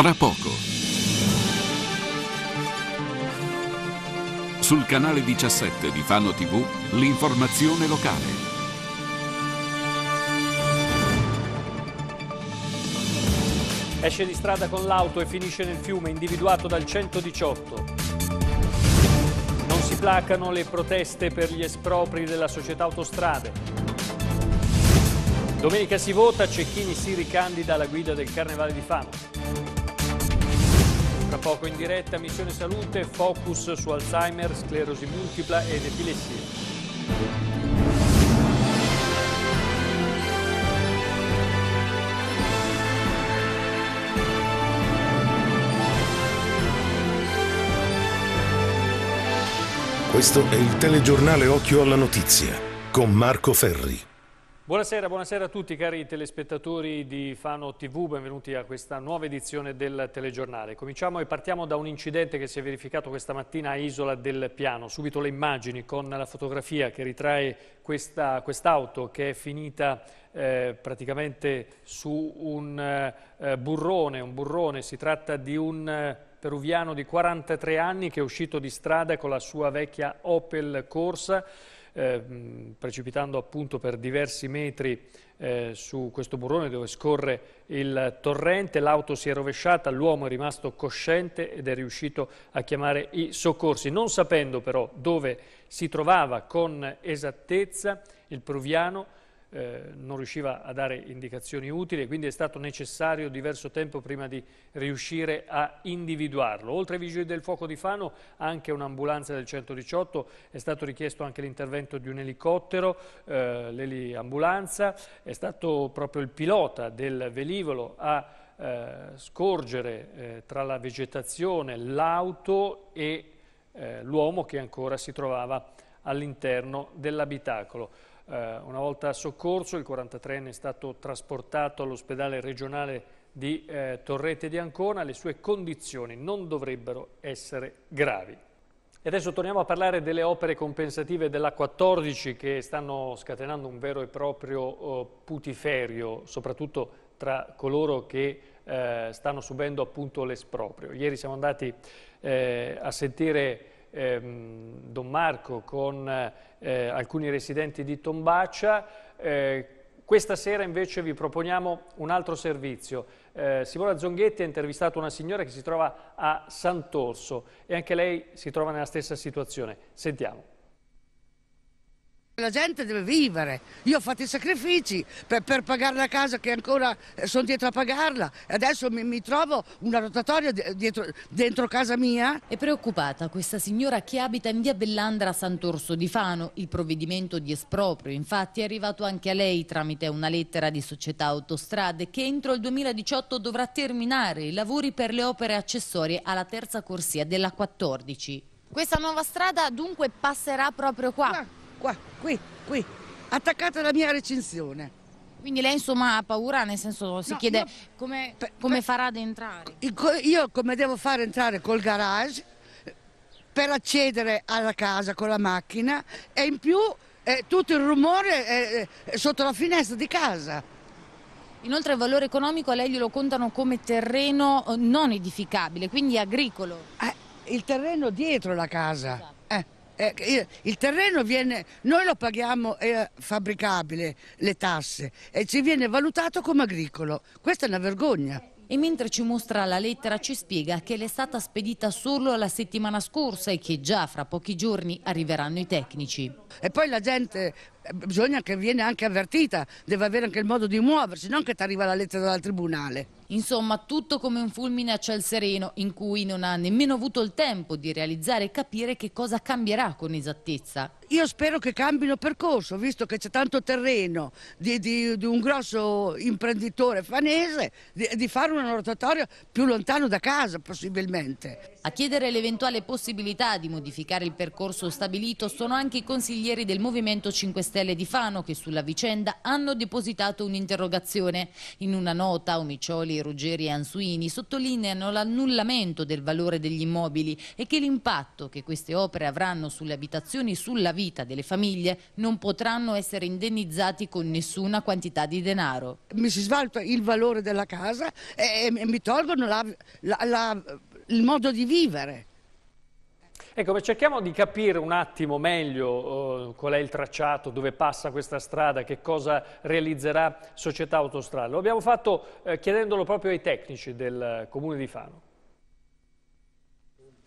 Tra poco. Sul canale 17 di Fano TV, l'informazione locale. Esce di strada con l'auto e finisce nel fiume individuato dal 118. Non si placano le proteste per gli espropri della società autostrade. Domenica si vota, Cecchini si ricandida alla guida del Carnevale di Fano. Tra poco in diretta Missione Salute, focus su Alzheimer, sclerosi multipla ed epilessia. Questo è il telegiornale Occhio alla Notizia con Marco Ferri. Buonasera, buonasera, a tutti cari telespettatori di Fano TV, benvenuti a questa nuova edizione del telegiornale. Cominciamo e partiamo da un incidente che si è verificato questa mattina a Isola del Piano. Subito le immagini con la fotografia che ritrae quest'auto quest che è finita eh, praticamente su un eh, burrone, un burrone, si tratta di un eh, peruviano di 43 anni che è uscito di strada con la sua vecchia Opel Corsa eh, precipitando appunto per diversi metri eh, su questo burrone dove scorre il torrente, l'auto si è rovesciata, l'uomo è rimasto cosciente ed è riuscito a chiamare i soccorsi, non sapendo però dove si trovava con esattezza il Pruviano eh, non riusciva a dare indicazioni utili e quindi è stato necessario diverso tempo prima di riuscire a individuarlo. Oltre ai vigili del fuoco di Fano anche un'ambulanza del 118, è stato richiesto anche l'intervento di un elicottero, eh, l'eliambulanza, è stato proprio il pilota del velivolo a eh, scorgere eh, tra la vegetazione l'auto e eh, l'uomo che ancora si trovava all'interno dell'abitacolo. Eh, una volta soccorso, il 43enne è stato trasportato all'ospedale regionale di eh, Torrete di Ancona, le sue condizioni non dovrebbero essere gravi. E adesso torniamo a parlare delle opere compensative della 14 che stanno scatenando un vero e proprio oh, putiferio, soprattutto tra coloro che eh, stanno subendo appunto l'esproprio. Ieri siamo andati eh, a sentire ehm, Don Marco con eh, alcuni residenti di Tombaccia. Eh, questa sera invece vi proponiamo un altro servizio. Eh, Simona Zonghetti ha intervistato una signora che si trova a Sant'Orso e anche lei si trova nella stessa situazione. Sentiamo. La gente deve vivere, io ho fatto i sacrifici per, per pagare la casa che ancora eh, sono dietro a pagarla e adesso mi, mi, trovo una rotatoria dietro, dentro casa mia. È preoccupata questa signora che abita in via Bellandra a Sant'Orso di Fano. Il provvedimento di esproprio infatti è arrivato anche a lei tramite una lettera di società autostrade che entro il 2018 dovrà terminare i lavori per le opere accessorie alla terza corsia della 14. Questa nuova strada dunque passerà proprio qua? No qua, qui, qui, attaccata alla mia recinzione. Quindi lei insomma ha paura, nel senso si no, chiede no, come, per, come per, farà ad entrare? Io come devo fare entrare col garage eh, per accedere alla casa con la macchina e in più eh, tutto il rumore è sotto la finestra di casa. Inoltre il valore economico a lei glielo contano come terreno eh, non edificabile, quindi agricolo. Eh, il terreno dietro la casa. Esatto eh, il terreno viene, noi lo paghiamo eh, fabbricabile, le tasse, e ci viene valutato come agricolo. Questa è una vergogna. E mentre ci mostra la lettera ci spiega che l'è stata spedita solo la settimana scorsa e che già fra pochi giorni arriveranno i tecnici. E poi la gente eh, bisogna che viene anche avvertita, deve avere anche il modo di muoversi, non che ti arriva la lettera dal tribunale. Insomma, tutto come un fulmine a ciel sereno, in cui non ha nemmeno avuto il tempo di realizzare e capire che cosa cambierà con esattezza. Io spero che cambino percorso, visto che c'è tanto terreno di, di, di un grosso imprenditore fanese, di, di fare una rotatoria più lontano da casa, possibilmente. A chiedere l'eventuale possibilità di modificare il percorso stabilito sono anche i consiglieri del Movimento 5 Stelle Stelle di Fano che sulla vicenda hanno depositato un'interrogazione. In una nota Omicioli, Ruggeri e Ansuini sottolineano l'annullamento del valore degli immobili e che l'impatto che queste opere avranno sulle abitazioni e sulla vita delle famiglie non potranno essere indennizzati con nessuna quantità di denaro. Mi si svalta il valore della casa e, mi tolgono la, la, la, il modo di vivere. Ecco, cerchiamo di capire un attimo meglio eh, qual è il tracciato, dove passa questa strada, che cosa realizzerà Società Autostrada. Lo abbiamo fatto eh, chiedendolo proprio ai tecnici del Comune di Fano.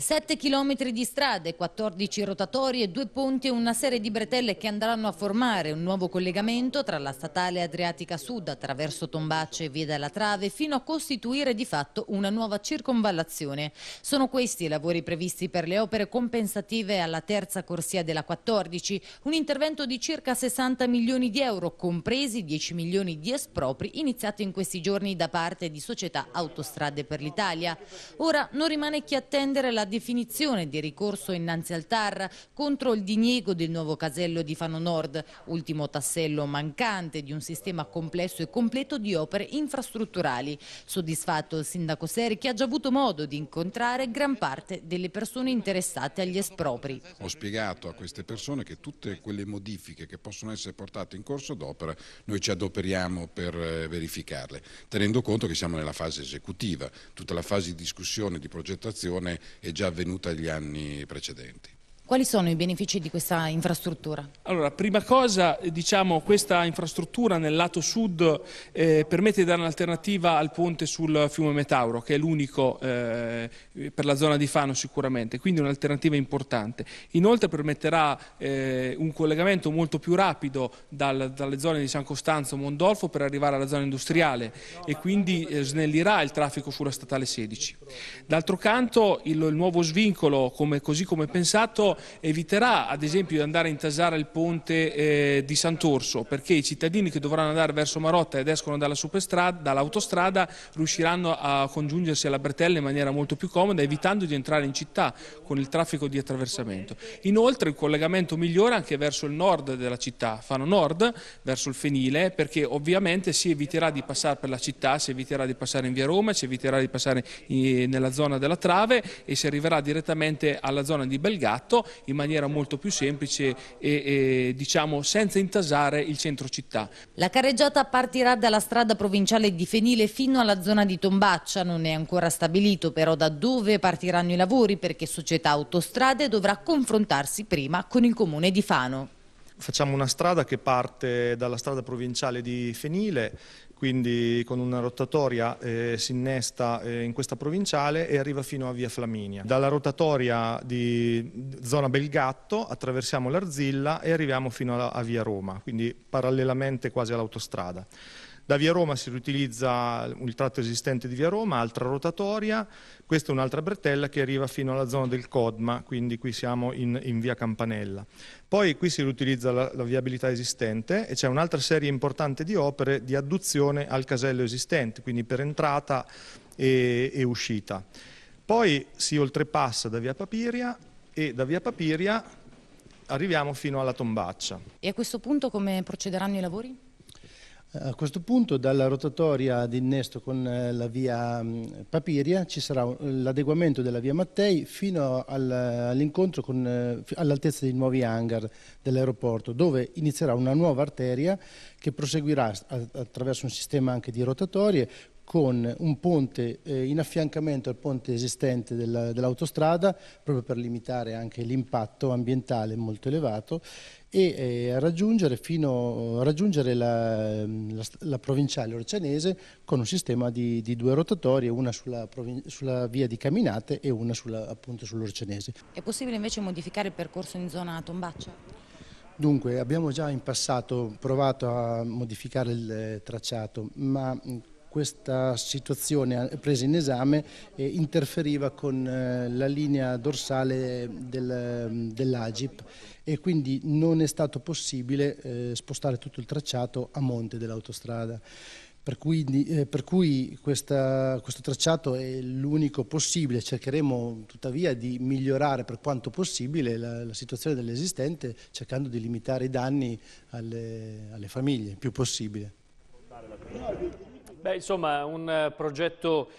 7 km di strade, 14 rotatorie, due ponti e una serie di bretelle che andranno a formare un nuovo collegamento tra la statale Adriatica Sud attraverso Tombace e Via della Trave fino a costituire di fatto una nuova circonvallazione. Sono questi i lavori previsti per le opere compensative alla terza corsia della 14, un intervento di circa 60 milioni di euro, compresi 10 milioni di espropri iniziati in questi giorni da parte di società Autostrade per l'Italia. Ora non rimane che attendere la definizione di ricorso innanzi al TAR contro il diniego del nuovo casello di Fano Nord, ultimo tassello mancante di un sistema complesso e completo di opere infrastrutturali. Soddisfatto il sindaco Seri che ha già avuto modo di incontrare gran parte delle persone interessate agli espropri. Ho spiegato a queste persone che tutte quelle modifiche che possono essere portate in corso d'opera noi ci adoperiamo per eh, verificarle, tenendo conto che siamo nella fase esecutiva, tutta la fase di discussione, di progettazione è già avvenuta negli anni precedenti. Quali sono i benefici di questa infrastruttura? Allora, prima cosa, diciamo, questa infrastruttura nel lato sud eh, permette di dare un'alternativa al ponte sul fiume Metauro, che è l'unico eh, per la zona di Fano sicuramente, quindi un'alternativa importante. Inoltre permetterà eh, un collegamento molto più rapido dal, dalle zone di San Costanzo Mondolfo per arrivare alla zona industriale e quindi eh, snellirà il traffico sulla statale 16. D'altro canto, il, il nuovo svincolo, come, così come pensato, eviterà ad esempio di andare a intasare il ponte eh, di Sant'Orso perché i cittadini che dovranno andare verso Marotta ed escono dall'autostrada dall riusciranno a congiungersi alla Bretella in maniera molto più comoda evitando di entrare in città con il traffico di attraversamento. Inoltre il collegamento migliora anche verso il nord della città, Fano Nord, verso il Fenile perché ovviamente si eviterà di passare per la città, si eviterà di passare in via Roma, si eviterà di passare in, eh, nella zona della Trave e si arriverà direttamente alla zona di Belgatto in maniera molto più semplice e, e diciamo senza intasare il centro città. La carreggiata partirà dalla strada provinciale di Fenile fino alla zona di Tombaccia, non è ancora stabilito però da dove partiranno i lavori perché Società Autostrade dovrà confrontarsi prima con il comune di Fano facciamo una strada che parte dalla strada provinciale di Fenile quindi con una rotatoria eh, si innesta eh, in questa provinciale e arriva fino a via Flaminia. Dalla rotatoria di zona Belgatto attraversiamo l'Arzilla e arriviamo fino a, a via Roma, quindi parallelamente quasi all'autostrada. Da via Roma si riutilizza il tratto esistente di via Roma, altra rotatoria, questa è un'altra bretella che arriva fino alla zona del Codma, quindi qui siamo in, in via Campanella. Poi qui si riutilizza la, la viabilità esistente e c'è un'altra serie importante di opere di adduzione al casello esistente, quindi per entrata e, e uscita. Poi si oltrepassa da via Papiria e da via Papiria arriviamo fino alla tombaccia. E a questo punto come procederanno i lavori? A questo punto dalla rotatoria d'innesto con eh, la via mm, Papiria ci sarà l'adeguamento della via Mattei fino all'incontro eh, all'altezza dei nuovi hangar dell'aeroporto dove inizierà una nuova arteria che proseguirà attraverso un sistema anche di rotatorie con un ponte eh, in affiancamento al ponte esistente dell'autostrada dell proprio per limitare anche l'impatto ambientale molto elevato e eh, raggiungere, fino, raggiungere la, ehm, la, la, provinciale orcianese con un sistema di, di due rotatorie, una sulla, sulla, via di Caminate e una sulla, sull'orcianese. È possibile invece modificare il percorso in zona Tombaccia? Dunque, abbiamo già in passato provato a modificare il eh, tracciato, ma questa situazione presa in esame eh, interferiva con eh, la linea dorsale del, mm, dell'Agip e quindi non è stato possibile eh, spostare tutto il tracciato a monte dell'autostrada. Per cui, eh, per cui questa, questo tracciato è l'unico possibile, cercheremo tuttavia di migliorare per quanto possibile la, la situazione dell'esistente cercando di limitare i danni alle, alle famiglie il più possibile. Beh, insomma, un eh, progetto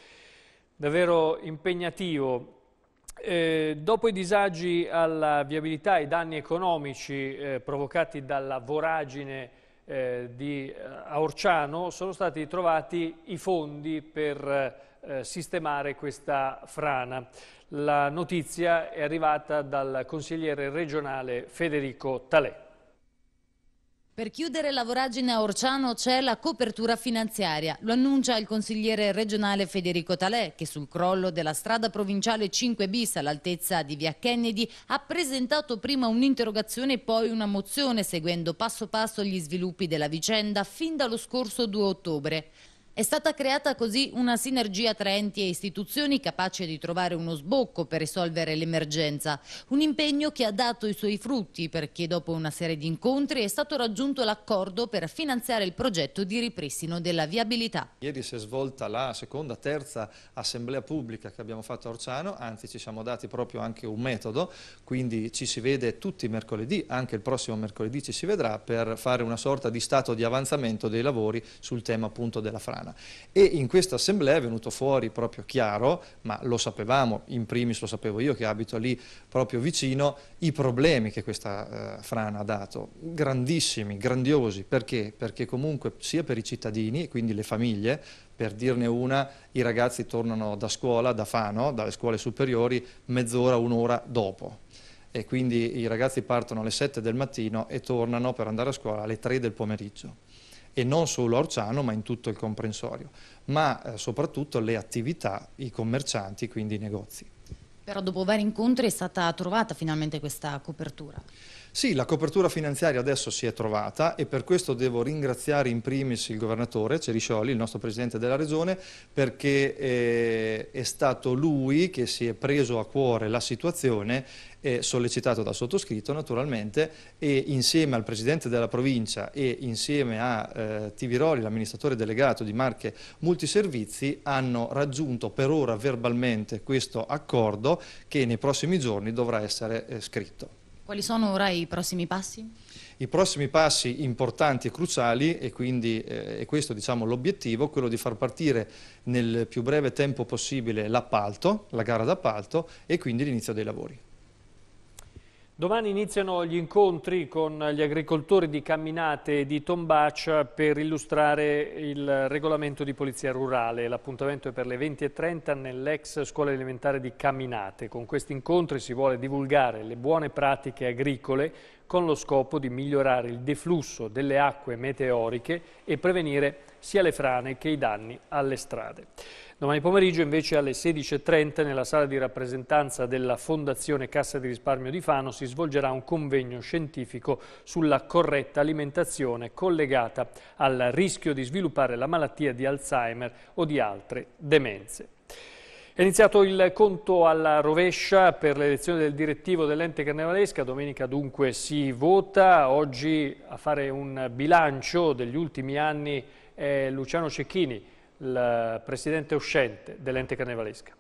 davvero impegnativo. Eh, dopo i disagi alla viabilità e i danni economici eh, provocati dalla voragine eh, di eh, Orciano, sono stati trovati i fondi per eh, sistemare questa frana. La notizia è arrivata dal consigliere regionale Federico Talè. Per chiudere la voragine a Orciano c'è la copertura finanziaria, lo annuncia il consigliere regionale Federico Talè che sul crollo della strada provinciale 5 bis all'altezza di via Kennedy ha presentato prima un'interrogazione e poi una mozione seguendo passo passo gli sviluppi della vicenda fin dallo scorso 2 ottobre. È stata creata così una sinergia tra enti e istituzioni capace di trovare uno sbocco per risolvere l'emergenza. Un impegno che ha dato i suoi frutti perché dopo una serie di incontri è stato raggiunto l'accordo per finanziare il progetto di ripristino della viabilità. Ieri si è svolta la seconda, terza assemblea pubblica che abbiamo fatto a Orciano, anzi ci siamo dati proprio anche un metodo, quindi ci si vede tutti i mercoledì, anche il prossimo mercoledì ci si vedrà per fare una sorta di stato di avanzamento dei lavori sul tema appunto della frana italiana. E in questa assemblea è venuto fuori proprio chiaro, ma lo sapevamo, in primis lo sapevo io che abito lì proprio vicino, i problemi che questa eh, frana ha dato, grandissimi, grandiosi, perché? Perché comunque sia per i cittadini e quindi le famiglie, per dirne una, i ragazzi tornano da scuola, da Fano, dalle scuole superiori, mezz'ora, un'ora dopo e quindi i ragazzi partono alle 7 del mattino e tornano per andare a scuola alle 3 del pomeriggio e non solo a Orciano ma in tutto il comprensorio, ma eh, soprattutto le attività, i commercianti, quindi i negozi. Però dopo vari incontri è stata trovata finalmente questa copertura? Sì, la copertura finanziaria adesso si è trovata e per questo devo ringraziare in primis il governatore Ceriscioli, il nostro presidente della regione, perché eh, è stato lui che si è preso a cuore la situazione eh, sollecitato da sottoscritto naturalmente e insieme al Presidente della provincia e insieme a eh, Tiviroli, l'amministratore delegato di Marche Multiservizi, hanno raggiunto per ora verbalmente questo accordo che nei prossimi giorni dovrà essere eh, scritto. Quali sono ora i prossimi passi? I prossimi passi importanti e cruciali, e quindi eh, è questo diciamo, l'obiettivo, quello di far partire nel più breve tempo possibile l'appalto, la gara d'appalto e quindi l'inizio dei lavori. Domani iniziano gli incontri con gli agricoltori di Camminate e di Tombaccia per illustrare il regolamento di polizia rurale. L'appuntamento è per le 20.30 nell'ex scuola elementare di Camminate. Con questi incontri si vuole divulgare le buone pratiche agricole con lo scopo di migliorare il deflusso delle acque meteoriche e prevenire sia le frane che i danni alle strade. Domani pomeriggio invece alle 16.30 nella sala di rappresentanza della Fondazione Cassa di Risparmio di Fano si svolgerà un convegno scientifico sulla corretta alimentazione collegata al rischio di sviluppare la malattia di Alzheimer o di altre demenze. È iniziato il conto alla rovescia per l'elezione del direttivo dell'ente carnevalesca, domenica dunque si vota, oggi a fare un bilancio degli ultimi anni è Luciano Cecchini, il presidente uscente dell'ente carnevalesca.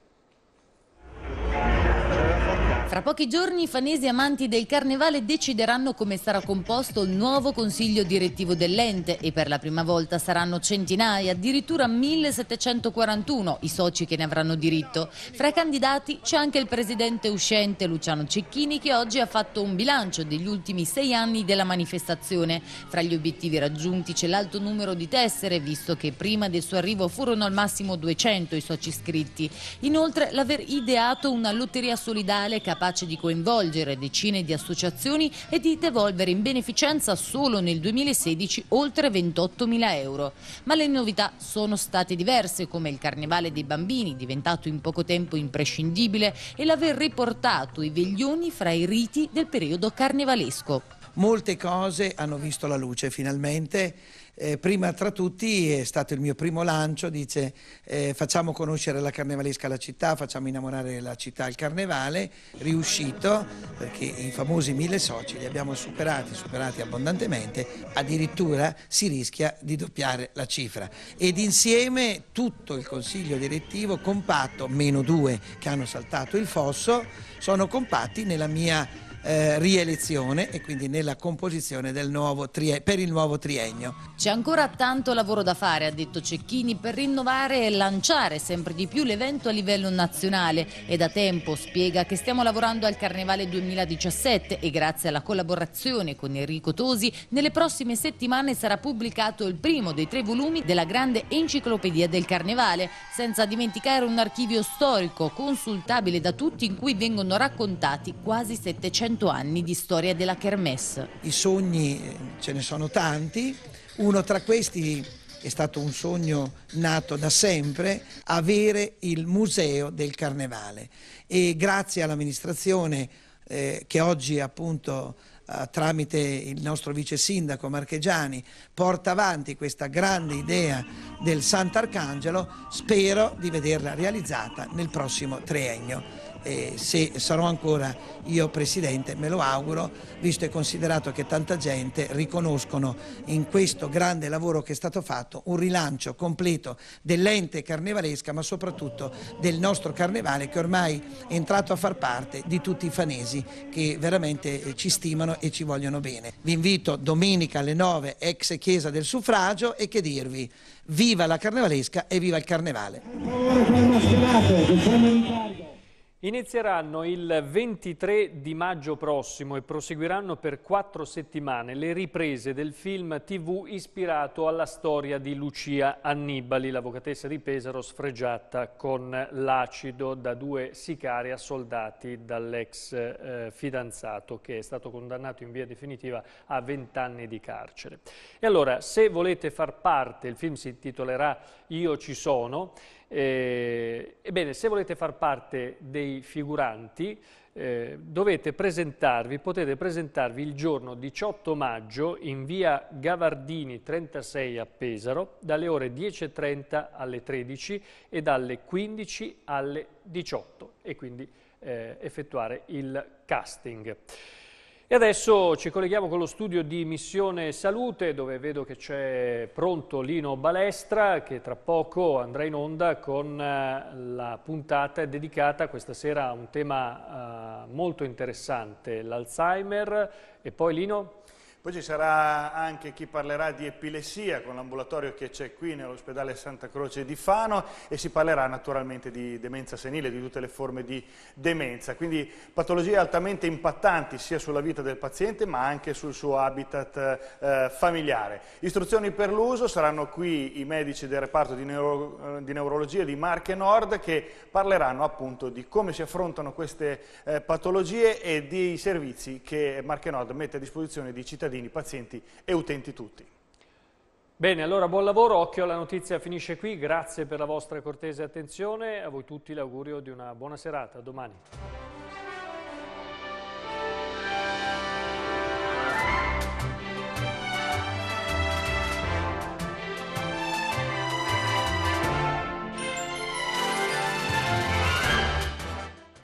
Fra pochi giorni i fanesi amanti del carnevale decideranno come sarà composto il nuovo consiglio direttivo dell'ente e per la prima volta saranno centinaia, addirittura 1741 i soci che ne avranno diritto. Fra i candidati c'è anche il presidente uscente Luciano Cecchini che oggi ha fatto un bilancio degli ultimi sei anni della manifestazione. Fra gli obiettivi raggiunti c'è l'alto numero di tessere, visto che prima del suo arrivo furono al massimo 200 i soci iscritti. Inoltre l'aver ideato una lotteria solidale che ha capace di coinvolgere decine di associazioni e di devolvere in beneficenza solo nel 2016 oltre 28 mila euro. Ma le novità sono state diverse, come il Carnevale dei Bambini, diventato in poco tempo imprescindibile, e l'aver riportato i veglioni fra i riti del periodo carnevalesco. Molte cose hanno visto la luce finalmente. Eh, prima tra tutti è stato il mio primo lancio, dice eh, facciamo conoscere la carnevalesca la città, facciamo innamorare la città al carnevale, riuscito perché i famosi mille soci li abbiamo superati, superati abbondantemente, addirittura si rischia di doppiare la cifra ed insieme tutto il consiglio direttivo compatto, meno due che hanno saltato il fosso, sono compatti nella mia eh, rielezione e quindi nella composizione per il nuovo triennio. C'è ancora tanto lavoro da fare, ha detto Cecchini, per rinnovare e lanciare sempre di più l'evento a livello nazionale e da tempo spiega che stiamo lavorando al Carnevale 2017 e grazie alla collaborazione con Enrico Tosi nelle prossime settimane sarà pubblicato il primo dei tre volumi della grande enciclopedia del Carnevale, senza dimenticare un archivio storico consultabile da tutti in cui vengono raccontati quasi 700 100 anni di storia della Kermesse. I sogni eh, ce ne sono tanti, uno tra questi è stato un sogno nato da sempre, avere il museo del carnevale e grazie all'amministrazione eh, che oggi appunto eh, tramite il nostro vice sindaco Marchegiani porta avanti questa grande idea del Sant'Arcangelo, spero di vederla realizzata nel prossimo triennio e se sarò ancora io Presidente, me lo auguro, visto e considerato che tanta gente riconoscono in questo grande lavoro che è stato fatto un rilancio completo dell'ente carnevalesca ma soprattutto del nostro carnevale che ormai è entrato a far parte di tutti i fanesi che veramente eh, ci stimano e ci vogliono bene. Vi invito domenica alle 9 ex chiesa del suffragio e che dirvi viva la carnevalesca e viva il carnevale. Inizieranno il 23 di maggio prossimo e proseguiranno per quattro settimane le riprese del film TV ispirato alla storia di Lucia Annibali, l'avvocatessa di Pesaro sfregiata con l'acido da due sicari assoldati dall'ex eh, fidanzato che è stato condannato in via definitiva a 20 anni di carcere. E allora, se volete far parte, il film si intitolerà Io ci sono, eh, ebbene, se volete far parte dei figuranti, eh, dovete presentarvi, potete presentarvi il giorno 18 maggio in via Gavardini 36 a Pesaro dalle ore 10.30 alle 13 e dalle 15 alle 18 e quindi eh, effettuare il casting. E adesso ci colleghiamo con lo studio di Missione Salute dove vedo che c'è pronto Lino Balestra che tra poco andrà in onda con eh, la puntata dedicata questa sera a un tema eh, molto interessante, l'Alzheimer e poi Lino? Poi ci sarà anche chi parlerà di epilessia con l'ambulatorio che c'è qui nell'ospedale Santa Croce di Fano e si parlerà naturalmente di demenza senile, di tutte le forme di demenza. Quindi patologie altamente impattanti sia sulla vita del paziente ma anche sul suo habitat eh, familiare. Istruzioni per l'uso saranno qui i medici del reparto di, neuro, eh, di, neurologia di Marche Nord che parleranno appunto di come si affrontano queste eh, patologie e dei servizi che Marche Nord mette a disposizione di cittadini cittadini, pazienti e utenti tutti. Bene, allora buon lavoro, occhio alla notizia finisce qui, grazie per la vostra cortese attenzione, a voi tutti l'augurio di una buona serata, a domani.